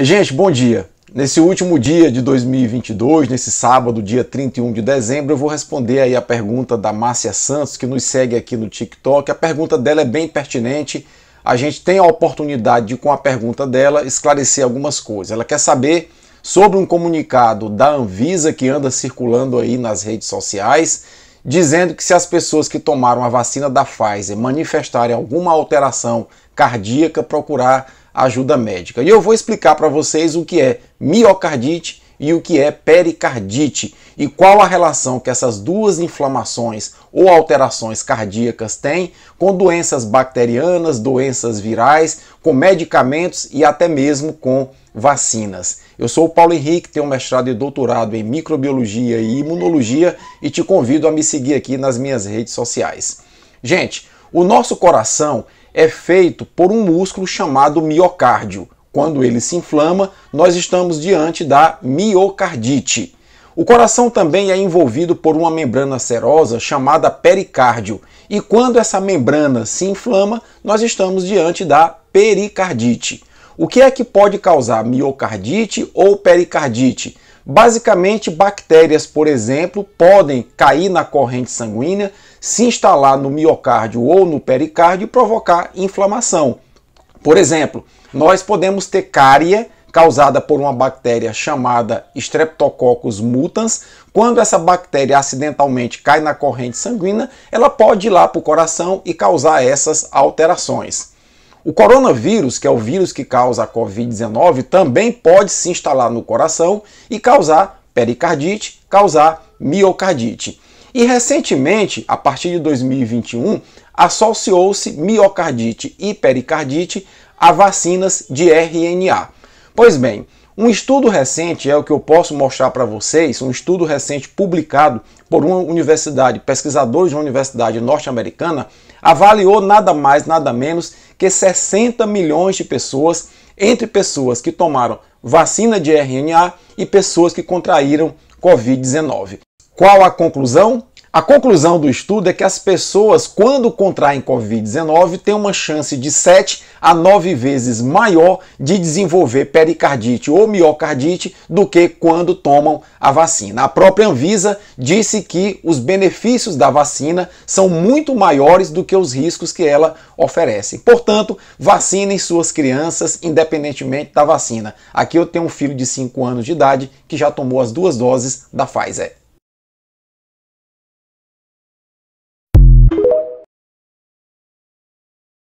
Gente, bom dia. Nesse último dia de 2022, nesse sábado, dia 31 de dezembro, eu vou responder aí a pergunta da Márcia Santos, que nos segue aqui no TikTok. A pergunta dela é bem pertinente. A gente tem a oportunidade de, com a pergunta dela, esclarecer algumas coisas. Ela quer saber sobre um comunicado da Anvisa que anda circulando aí nas redes sociais dizendo que se as pessoas que tomaram a vacina da Pfizer manifestarem alguma alteração cardíaca, procurar ajuda médica. E eu vou explicar para vocês o que é miocardite e o que é pericardite e qual a relação que essas duas inflamações ou alterações cardíacas têm com doenças bacterianas, doenças virais, com medicamentos e até mesmo com vacinas. Eu sou o Paulo Henrique, tenho mestrado e doutorado em microbiologia e imunologia e te convido a me seguir aqui nas minhas redes sociais. Gente, o nosso coração é feito por um músculo chamado miocárdio. Quando ele se inflama, nós estamos diante da miocardite. O coração também é envolvido por uma membrana serosa chamada pericárdio, e quando essa membrana se inflama, nós estamos diante da pericardite. O que é que pode causar miocardite ou pericardite? Basicamente, bactérias, por exemplo, podem cair na corrente sanguínea, se instalar no miocárdio ou no pericárdio e provocar inflamação. Por exemplo, nós podemos ter cárie causada por uma bactéria chamada Streptococcus mutans. Quando essa bactéria acidentalmente cai na corrente sanguínea, ela pode ir lá para o coração e causar essas alterações. O coronavírus, que é o vírus que causa a Covid-19, também pode se instalar no coração e causar pericardite, causar miocardite. E recentemente, a partir de 2021, associou-se miocardite e pericardite a vacinas de RNA. Pois bem, um estudo recente, é o que eu posso mostrar para vocês, um estudo recente publicado por uma universidade, pesquisadores de uma universidade norte-americana, avaliou nada mais, nada menos que 60 milhões de pessoas entre pessoas que tomaram vacina de RNA e pessoas que contraíram Covid-19. Qual a conclusão? A conclusão do estudo é que as pessoas, quando contraem Covid-19, têm uma chance de 7 a 9 vezes maior de desenvolver pericardite ou miocardite do que quando tomam a vacina. A própria Anvisa disse que os benefícios da vacina são muito maiores do que os riscos que ela oferece. Portanto, vacinem suas crianças, independentemente da vacina. Aqui eu tenho um filho de 5 anos de idade que já tomou as duas doses da Pfizer.